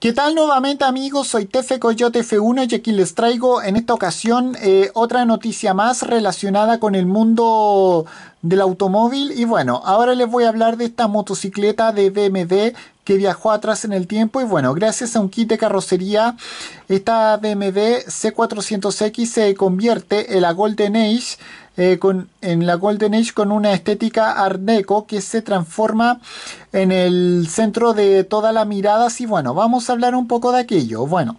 ¿Qué tal nuevamente amigos? Soy Tefe Coyote F1 y aquí les traigo en esta ocasión eh, otra noticia más relacionada con el mundo del automóvil y bueno, ahora les voy a hablar de esta motocicleta de BMW que viajó atrás en el tiempo y bueno, gracias a un kit de carrocería esta BMW C400X se convierte en la Golden Age eh, en la Golden Age con una estética art que se transforma en el centro de todas las miradas y bueno, vamos a hablar un poco de aquello. Bueno,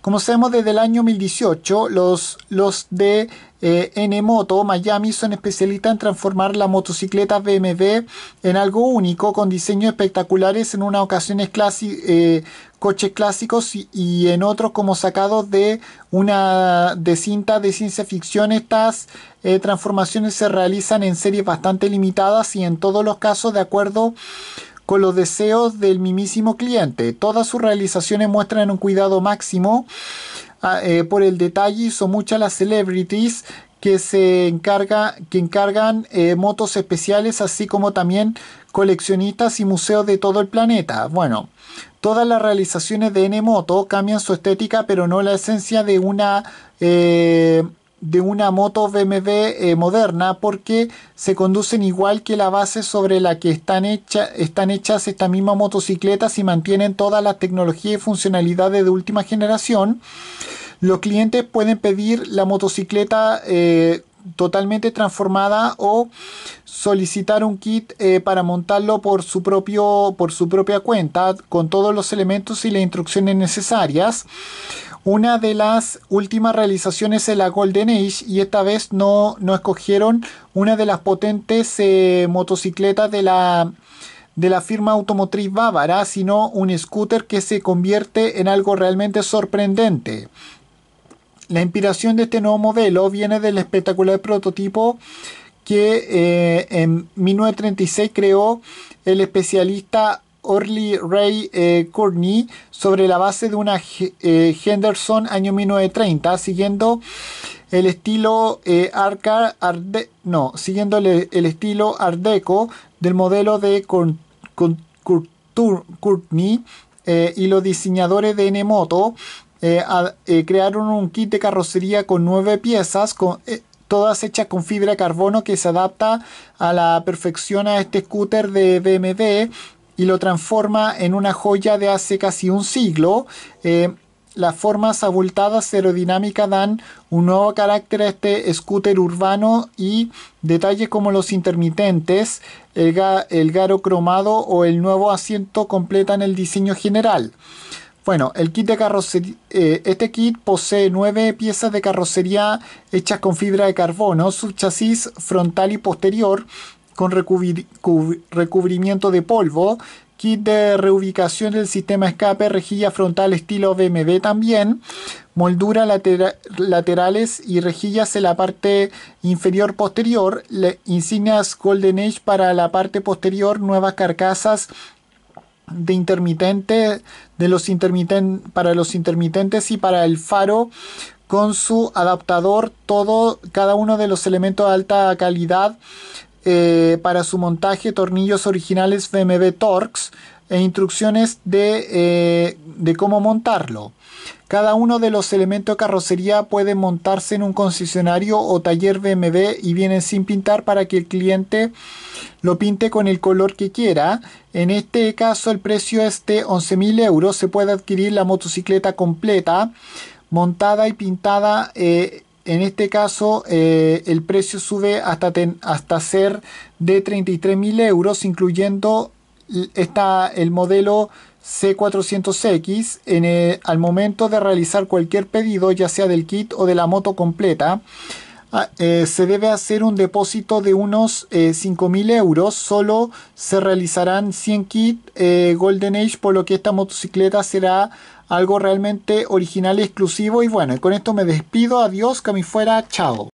como sabemos desde el año 2018 los, los de eh, N-Moto Miami son especialistas en transformar la motocicleta BMW en algo único con diseños espectaculares en unas ocasiones clásicas. Eh, coches clásicos y, en otros como sacados de una de cinta de ciencia ficción estas eh, transformaciones se realizan en series bastante limitadas y en todos los casos de acuerdo con los deseos del mismísimo cliente. Todas sus realizaciones muestran un cuidado máximo ah, eh, por el detalle y son muchas las celebrities que se encarga, que encargan eh, motos especiales, así como también coleccionistas y museos de todo el planeta. Bueno, Todas las realizaciones de N-Moto cambian su estética, pero no la esencia de una, eh, de una moto BMW eh, moderna, porque se conducen igual que la base sobre la que están, están hechas estas mismas motocicletas y mantienen todas las tecnologías y funcionalidades de última generación. Los clientes pueden pedir la motocicleta eh, totalmente transformada o solicitar un kit eh, para montarlo por su, propio, por su propia cuenta con todos los elementos y las instrucciones necesarias. Una de las últimas realizaciones es la Golden Age y esta vez no, no escogieron una de las potentes eh, motocicletas de la, de la firma automotriz bávara, sino un scooter que se convierte en algo realmente sorprendente. La inspiración de este nuevo modelo viene del espectacular prototipo que eh, en 1936 creó el especialista Orly Ray eh, Courtney sobre la base de una eh, Henderson año 1930, siguiendo el estilo Arca, no, siguiendo el, estilo Art Deco del modelo de Courtney y los diseñadores de Nemoto eh, eh, crearon un kit de carrocería con nueve piezas, eh, todas hechas con fibra de carbono que se adapta a la perfección a este scooter de BMW y lo transforma en una joya de hace casi un siglo. las formas abultadas aerodinámicas dan un nuevo carácter a este scooter urbano y detalles como los intermitentes, el, el garo cromado o el nuevo asiento completan el diseño general. Bueno, el kit de eh, este kit posee nueve piezas de carrocería hechas con fibra de carbono, chasis frontal y posterior, con recubrimiento de polvo, kit de reubicación del sistema escape, rejilla frontal estilo BMW también, moldura laterales y rejillas en la parte inferior posterior, insignias Golden Age para la parte posterior, nuevas carcasas de intermitente de los para los intermitentes y para el faro con su adaptador todo cada uno de los elementos de alta calidad eh, para su montaje tornillos originales BMW Torx e instrucciones de, eh, de cómo montarlo. Cada uno de los elementos de carrocería puede montarse en un concesionario o taller BMW y vienen sin pintar para que el cliente lo pinte con el color que quiera. En este caso el precio es de 11.000 euros. Se puede adquirir la motocicleta completa, montada y pintada. Eh, en este caso eh, el precio sube hasta, hasta ser de 33.000 euros, incluyendo está el modelo C400X en eh, al momento de realizar cualquier pedido, ya sea del kit o de la moto completa. Ah, eh, se debe hacer un depósito de unos eh, 5.000 euros. Solo se realizarán 100 kits eh, Golden Age, por lo que esta motocicleta será algo realmente original y exclusivo. Y bueno, con esto me despido. Adiós, que a fuera. Chao.